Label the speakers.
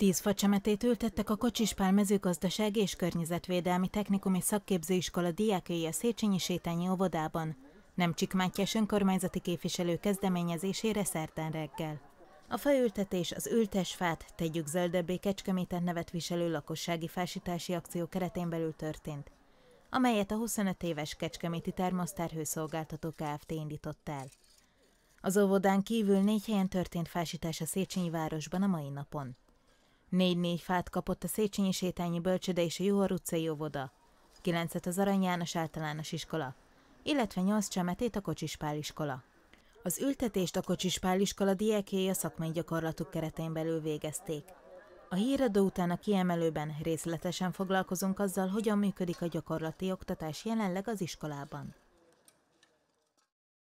Speaker 1: Tíz facsemetét ültettek a Kocsispál mezőgazdaság és környezetvédelmi technikum és szakképzőiskola diákjai a Széchenyi Sétányi óvodában. Nem Csikmátyás önkormányzati képviselő kezdeményezésére szerten reggel. A faültetés az ültesfát tegyük zöldebbé Kecskeméten nevet viselő lakossági fásítási akció keretén belül történt, amelyet a 25 éves Kecskeméti termosztárhőszolgáltató Kft. indított el. Az óvodán kívül négy helyen történt fásítás a Széchenyi városban a mai napon. Négy-négy fát kapott a Széchenyi sétányi bölcsöde és a Juhar utcai óvoda, kilencet az Arany János általános iskola, illetve nyolc csemetét a Kocsispál iskola. Az ültetést a Kocsispál iskola diákjai a szakmai gyakorlatuk keretein belül végezték. A híradó után a kiemelőben részletesen foglalkozunk azzal, hogyan működik a gyakorlati oktatás jelenleg az iskolában.